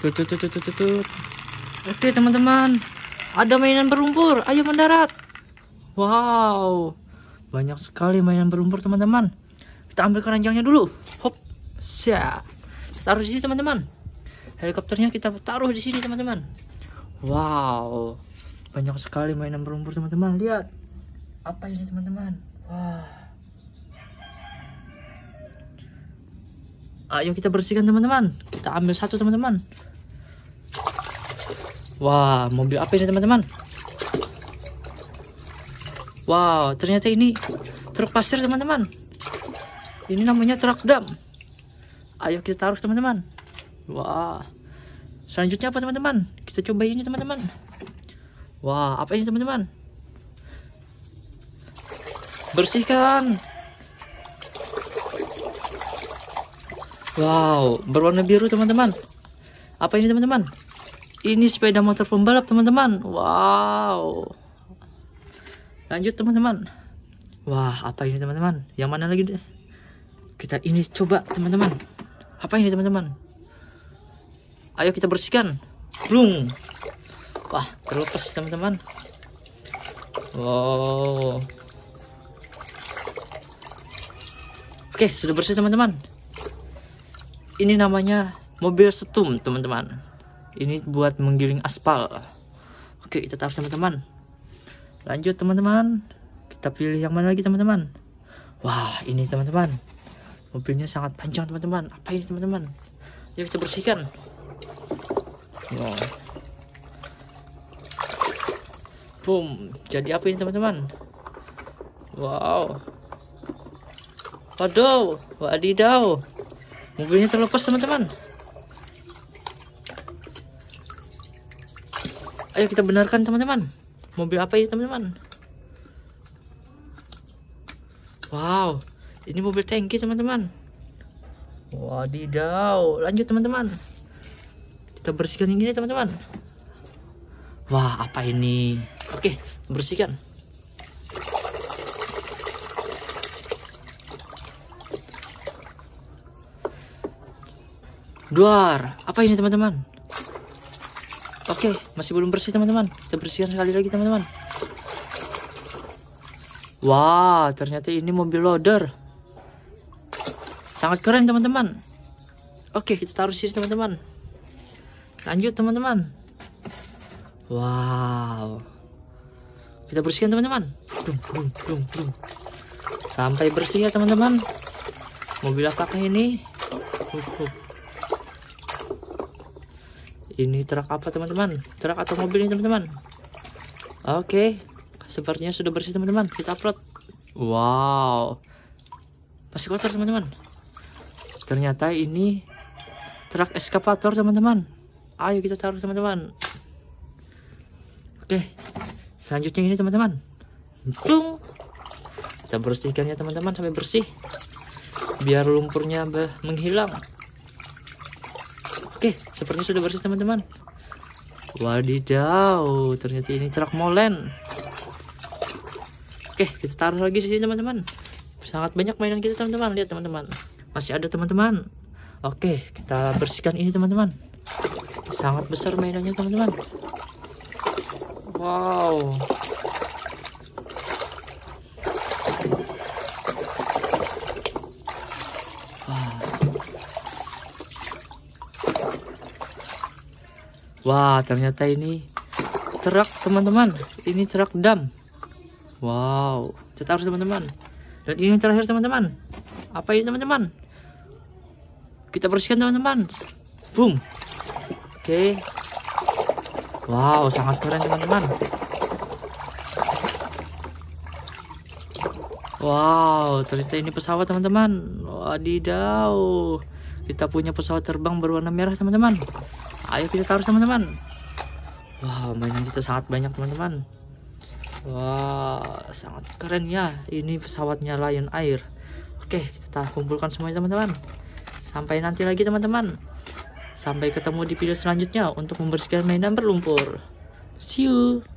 Tut, tut, tut, tut, tut. Oke teman-teman, ada mainan berumpur. Ayo mendarat. Wow, banyak sekali mainan berumpur teman-teman. Kita ambil keranjangnya dulu. Hop, siap. taruh di sini teman-teman. Helikopternya kita taruh di sini teman-teman. Wow, banyak sekali mainan berumpur teman-teman. Lihat, apa ini teman-teman? Wah. Wow. Ayo kita bersihkan teman-teman. Kita ambil satu teman-teman. Wah, mobil apa ini teman-teman? Wow, ternyata ini truk pasir teman-teman. Ini namanya truk dam. Ayo kita taruh teman-teman. Wah. Selanjutnya apa teman-teman? Kita coba ini teman-teman. Wah, apa ini teman-teman? Bersihkan. Wow, berwarna biru teman-teman. Apa ini teman-teman? ini sepeda motor pembalap teman-teman wow lanjut teman-teman wah apa ini teman-teman yang mana lagi deh kita ini coba teman-teman apa ini teman-teman ayo kita bersihkan Brung. wah terlepas teman-teman wow oke sudah bersih teman-teman ini namanya mobil setum teman-teman ini buat menggiling aspal oke kita taruh teman-teman lanjut teman-teman kita pilih yang mana lagi teman-teman wah ini teman-teman mobilnya sangat panjang teman-teman apa ini teman-teman ya kita bersihkan wow. boom jadi apa ini teman-teman wow waduh wadidaw mobilnya terlepas teman-teman ayo kita benarkan teman-teman mobil apa ini teman-teman wow ini mobil tanki teman-teman wadidaw lanjut teman-teman kita bersihkan yang ini teman-teman wah apa ini oke bersihkan Duar, apa ini teman-teman? Oke, okay, masih belum bersih teman-teman. Kita bersihkan sekali lagi teman-teman. Wah, ternyata ini mobil loader. Sangat keren teman-teman. Oke, okay, kita taruh sini teman-teman. Lanjut teman-teman. Wow. Kita bersihkan teman-teman. Sampai bersih ya teman-teman. Mobil kakak ini. Hup, hup ini truk apa teman-teman truk atau mobil ini teman-teman oke okay. sepertinya sudah bersih teman-teman kita upload wow masih kotor teman-teman ternyata ini truk eskavator teman-teman ayo kita taruh teman-teman oke okay. selanjutnya ini teman-teman kita bersihkannya teman-teman sampai bersih biar lumpurnya menghilang Oke, sepertinya sudah bersih teman-teman. Wadidaw, ternyata ini truk molen. Oke, kita taruh lagi sini teman-teman. Sangat banyak mainan kita teman-teman. Lihat teman-teman, masih ada teman-teman. Oke, kita bersihkan ini teman-teman. Sangat besar mainannya teman-teman. Wow. Wah, Wah, ternyata ini truk, teman-teman. Ini truk dam. Wow, cetar teman-teman. Dan ini yang terakhir, teman-teman. Apa ini, teman-teman? Kita bersihkan, teman-teman. Boom. Oke. Wow, sangat keren, teman-teman. Wow, ternyata ini pesawat teman-teman. Wadidaw. Kita punya pesawat terbang berwarna merah teman-teman ayo kita taruh teman-teman wah wow, mainan kita sangat banyak teman-teman wah sangat keren ya ini pesawatnya Lion Air oke kita kumpulkan semuanya teman-teman sampai nanti lagi teman-teman sampai ketemu di video selanjutnya untuk membersihkan mainan berlumpur see you